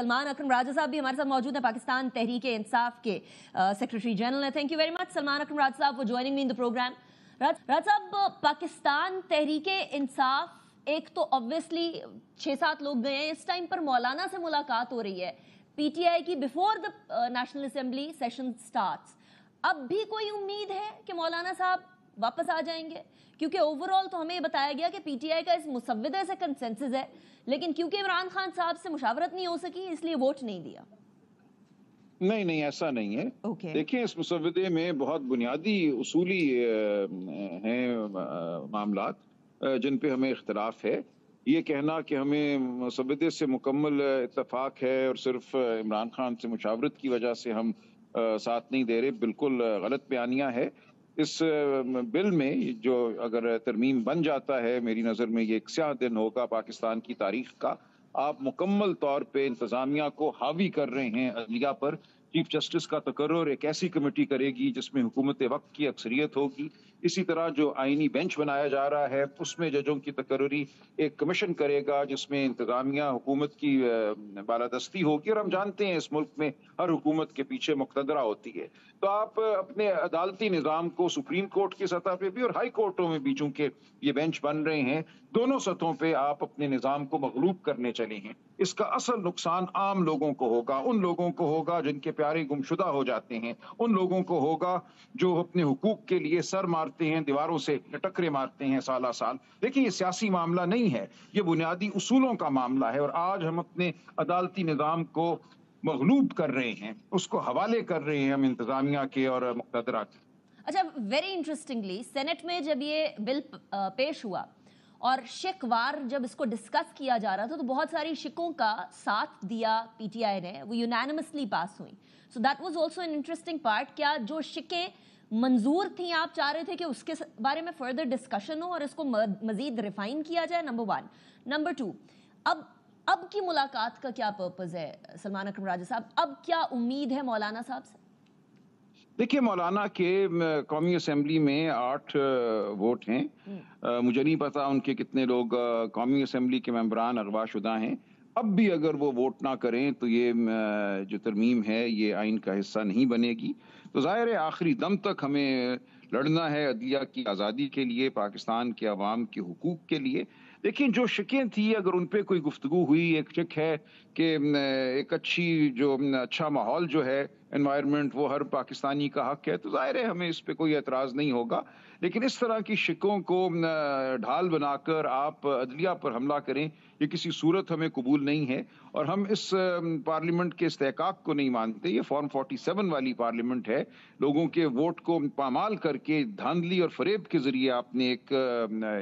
सलमान अकरम राजा साहब भी हमारे साथ मौजूद हैं पाकिस्तान तहरीक इंसाफ के सेक्रेटरी जनरल हैं thank you very much Salman Akram Raja sahab for joining me in the program Raj sahab Pakistan Tehreek इंसाफ एक तो ऑब्वियसली छः सात लोग गए हैं इस टाइम पर मौलाना से मुलाकात हो रही है पीटीआई की before the national assembly session start अब भी कोई उम्मीद है कि मौलाना साहब वापस आ जाएंगे क्योंकि ओवरऑल तो हमें ये बताया गया कि पीटीआई का इस मुसविदे से कंसेंसस है लेकिन क्योंकि इमरान खान साहब से मुशावरत नहीं हो सकी इसलिए वोट नहीं दिया नहीं नहीं ऐसा नहीं है okay. देखिए इस मुसविदे में बहुत बुनियादी उसूली हैं मामला जिन पे हमें इख्तलाफ है ये कहना कि हमें मुसविदे से मुकम्मल इतफाक है और सिर्फ इमरान खान से मुशावरत की वजह से हम साथ नहीं दे रहे बिल्कुल गलत बयानियाँ है इस बिल में जो अगर तरमीम बन जाता है मेरी नज़र में ये एक स्याह दिन होगा पाकिस्तान की तारीख का आप मुकम्मल तौर पर इंतज़ामिया को हावी कर रहे हैं अलिया पर चीफ जस्टिस का तकर्र तो एक ऐसी कमेटी करेगी जिसमें हुकूमत वक्त की अक्सरियत होगी इसी तरह जो आइनी बेंच बनाया जा रहा है उसमें जजों की तकर्री तो एक कमीशन करेगा जिसमें इंतजामिया हुकूमत की बालादस्ती होगी और हम जानते हैं इस मुल्क में हर हुकूमत के पीछे मुकदरा होती है तो आप अपने अदालती निज़ाम को सुप्रीम कोर्ट की सतह पर भी और हाई कोर्टों में भी चूंकि ये बेंच बन रहे हैं दोनों सतहों पर आप अपने निज़ाम को मकलूब करने चले हैं इसका असल नुकसान आम लोगों को होगा उन लोगों को होगा जिनके प्यारे गुमशुदा हो जाते हैं उन लोगों को होगा जो अपने हुकूक के लिए सर मारते हैं दीवारों से टकरे मारते हैं साल साल देखिए ये सियासी मामला नहीं है ये बुनियादी उसूलों का मामला है और आज हम अपने अदालती निज़ाम को मगलूब कर रहे हैं उसको हवाले कर रहे हैं हम इंतज़ामिया के और मुकदरा के अच्छा वेरी इंटरेस्टिंगली सेनेट में जब ये बिल पेश हुआ और शिकवार जब इसको डिस्कस किया जा रहा था तो बहुत सारी शिकों का साथ दिया पीटीआई ने वो यूनानिमसली पास हुई so that was also an interesting part क्या जो शिकें मंजूर थी आप चाह रहे थे कि उसके बारे में फर्दर डिस्कशन हो और इसको मजीद रिफाइन किया जाए नंबर वन नंबर टू अब अब की मुलाकात का क्या पर्पज़ है सलमान अक्रम राजा साहब अब क्या उम्मीद है मौलाना साहब से देखिए मौलाना के कौमी असम्बली में आठ वोट हैं हम्म। मुझे नहीं पता उनके कितने लोग कौमी असम्बली के मम्बरान अगवा शुदा हैं अब भी अगर वो वोट ना करें तो ये जो तरमीम है ये आइन का हिस्सा नहीं बनेगी तो ज़ाहिर है आखिरी दम तक हमें लड़ना है अदलिया की आज़ादी के लिए पाकिस्तान के आवाम के हकूक़ के लिए लेकिन जो शिकें थी अगर उन पर कोई गुफ्तु हुई एक चेक है कि एक अच्छी जो अच्छा माहौल जो है इन्वायरमेंट वो हर पाकिस्तानी का हक है तो ज़ाहिर है हमें इस पर कोई एतराज़ नहीं होगा लेकिन इस तरह की शिकों को ढाल बनाकर आप अदलिया पर हमला करें ये किसी सूरत हमें कबूल नहीं है और हम इस पार्लियामेंट के इसतक को नहीं मानते ये फॉर्म 47 वाली पार्लियामेंट है लोगों के वोट को पामाल करके धांधली और फरेब के ज़रिए आपने एक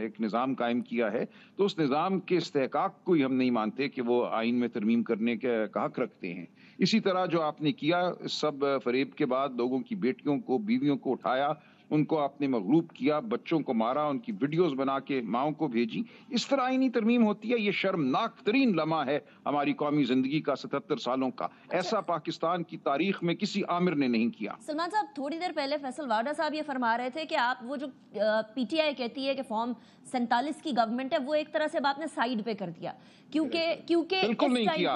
एक निज़ाम कायम किया है तो उस निज़ाम के इसकाक को ही हम नहीं मानते कि वो आइन में तरमीम करने के हक रखते हैं इसी तरह जो आपने किया सब फरेब के बाद लोगों की बेटियों को बीवियों को उठाया उनको आपने मकलूब किया बच्चों को मारा उनकी वीडियोस बना के माओ को भेजी इस तरह आईनी तरमीम होती है ये शर्मनाक तरीन लम्हा है हमारी कौमी जिंदगी का सतहत्तर सालों का अच्छा। ऐसा पाकिस्तान की तारीख में किसी आमिर ने नहीं किया सलमान साहब थोड़ी देर पहले फैसल वाडा साहब ये फरमा रहे थे कि आप वो जो पीटीआई कहती है कि फॉर्म सैंतालीस की गवर्नमेंट है वो एक तरह से अब आपने साइड पे कर दिया क्योंकि क्योंकि बिल्कुल नहीं किया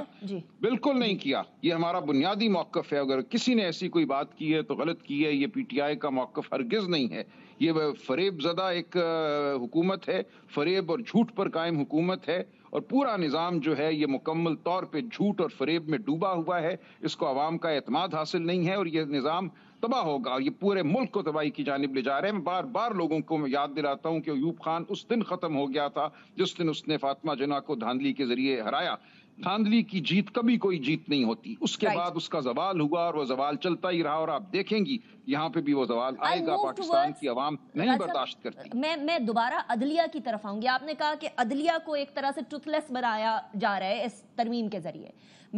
बिल्कुल नहीं किया ये हमारा बुनियादी मौकफ है अगर किसी ने ऐसी कोई बात की है तो गलत की है ये पीटीआई का मौकफ हरगिज हरगिज नहीं है ये फरेब ज़दा एक हुकूमत है फरेब और झूठ पर कायम हुकूमत है और पूरा निज़ाम जो है ये मुकम्मल तौर पर झूठ और फरेब में डूबा हुआ है इसको आवाम का अतमाद हासिल नहीं है और ये निज़ाम तबाह होगा ये पूरे मुल्क को तबाही की जानब ले जा रहे हैं मैं बार बार लोगों को मैं याद दिलाता हूँ कि अयूब खान उस दिन ख़त्म हो गया था जिस दिन उसने फातमा जना को धांधली के जरिए हराया खानदली की जीत कभी कोई जीत नहीं होती उसके right. बाद उसका जवाल हुआ और वो जवाल चलता ही रहा और आप देखेंगी यहाँ पे भी वो जवाल आएगा पाकिस्तान की आवाम नहीं बर्दाश्त करती मैं मैं दोबारा अदलिया की तरफ आऊंगी आपने कहा कि अदलिया को एक तरह से टूथलेस बनाया जा रहा है इस तरमीम के जरिए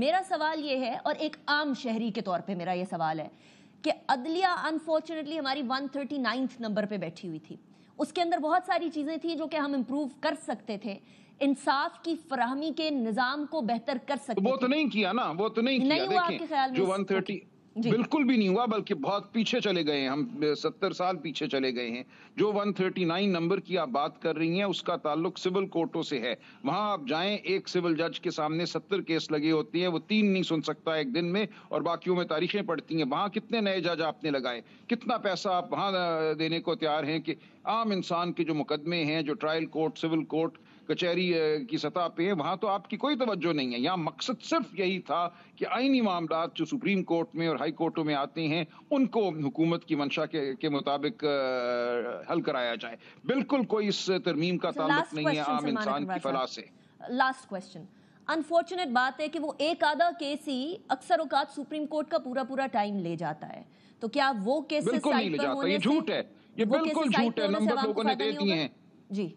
मेरा सवाल ये है और एक आम शहरी के तौर पर मेरा ये सवाल है कि अदलिया अनफॉर्चुनेटली हमारी वन नंबर पर बैठी हुई थी उसके अंदर बहुत सारी चीज़ें थी जो कि हम इम्प्रूव कर सकते थे इंसाफ की फरहमी के निजाम को बेहतर कर तो सकते वो तो नहीं किया ना वो तो नहीं, नहीं किया हुआ आपके ख्याल में जो 130 बिल्कुल भी नहीं हुआ बल्कि बहुत पीछे चले गए हैं हम सत्तर साल पीछे चले गए हैं जो 139 नंबर की आप बात कर रही हैं उसका ताल्लुक सिविल कोर्टों से है वहां आप जाएं एक सिविल जज के सामने सत्तर केस लगे होते हैं वो तीन नहीं सुन सकता एक दिन में और बाकियों में तारीखें पड़ती हैं वहां कितने नए जज आपने लगाए कितना पैसा आप वहां देने को तैयार हैं कि आम इंसान के जो मुकदमे हैं जो ट्रायल कोर्ट सिविल कोर्ट कचहरी की सतह पे है वहाँ तो आपकी कोई तवज्जो नहीं है यहाँ मकसद सिर्फ यही था कि आईनी मामला जो सुप्रीम कोर्ट में और हाई कोर्टों में आते हैं उनको हुकूमत की मंशा के, के मुताबिक हल कराया जाए बिल्कुल कोई इस तरमीम का अच्छा, ताल्लुक नहीं है आम इंसान की फलाह से लास्ट क्वेश्चन अनफॉर्चुनेट बात है कि वो एक आधा केस ही अक्सर औकात सुप्रीम कोर्ट का पूरा पूरा टाइम ले जाता है तो क्या वो केस बिल्कुल नहीं ले जाता ये झूठ है ये बिल्कुल झूठ है नंबर लोगों ने दे दिए हैं जी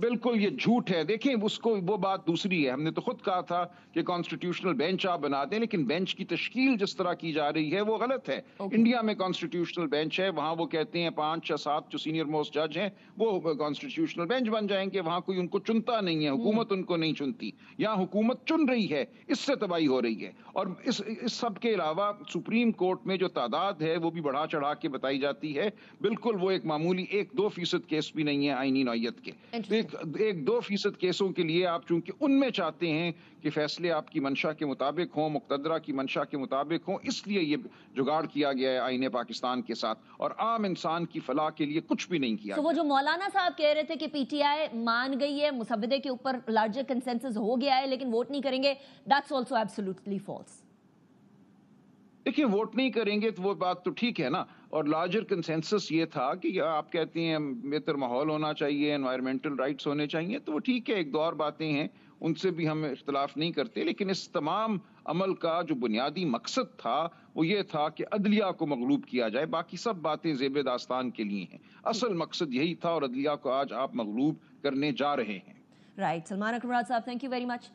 बिल्कुल ये झूठ है देखें उसको वो बात दूसरी है हमने तो खुद कहा था कि कॉन्स्टिट्यूशनल बेंच आप बना दें लेकिन बेंच की तश्कील जिस तरह की जा रही है वो गलत है okay. इंडिया में कॉन्स्टिट्यूशनल बेंच है वहाँ वो कहते हैं पांच या सात जो सीनियर मोस्ट जज हैं वो कॉन्स्टिट्यूशनल बेंच बन जाएंगे वहाँ कोई उनको चुनता नहीं है hmm. हुकूमत उनको नहीं चुनती यहाँ हुकूमत चुन रही है इससे तबाही हो रही है और इस, इस सब के अलावा सुप्रीम कोर्ट में जो तादाद है वो भी बढ़ा चढ़ा के बताई जाती है बिल्कुल वो एक मामूली एक दो फीसद केस भी नहीं है आइनी नौयत के एक एक दो फीसद केसों के लिए आप चूंकि उनमें चाहते हैं कि फैसले आपकी मंशा के मुताबिक हों मुकदरा की मंशा के मुताबिक हों इसलिए ये जुगाड़ किया गया है आईने पाकिस्तान के साथ और आम इंसान की फलाह के लिए कुछ भी नहीं किया तो वो जो मौलाना साहब कह रहे थे कि पीटीआई मान गई है मुसबदे के ऊपर लार्जर कंसेंसस हो गया है लेकिन वोट नहीं करेंगे दैट्स ऑल्सो एब्सोलूटली फॉल्स देखिए वोट नहीं करेंगे तो वो बात तो ठीक है ना और लार्जर कंसेंसस ये था कि आप कहती हैं बेहतर माहौल होना चाहिए एनवायरमेंटल राइट्स होने चाहिए तो वो ठीक है एक दो और बातें हैं उनसे भी हम इख्तलाफ नहीं करते लेकिन इस तमाम अमल का जो बुनियादी मकसद था वो ये था कि अदलिया को मगलूब किया जाए बाकी सब बातें जेब दास्तान के लिए हैं असल मकसद यही था और अदलिया को आज आप मगलूब करने जा रहे हैं राइट सलमान अकबराज साहब थैंक यू वेरी मच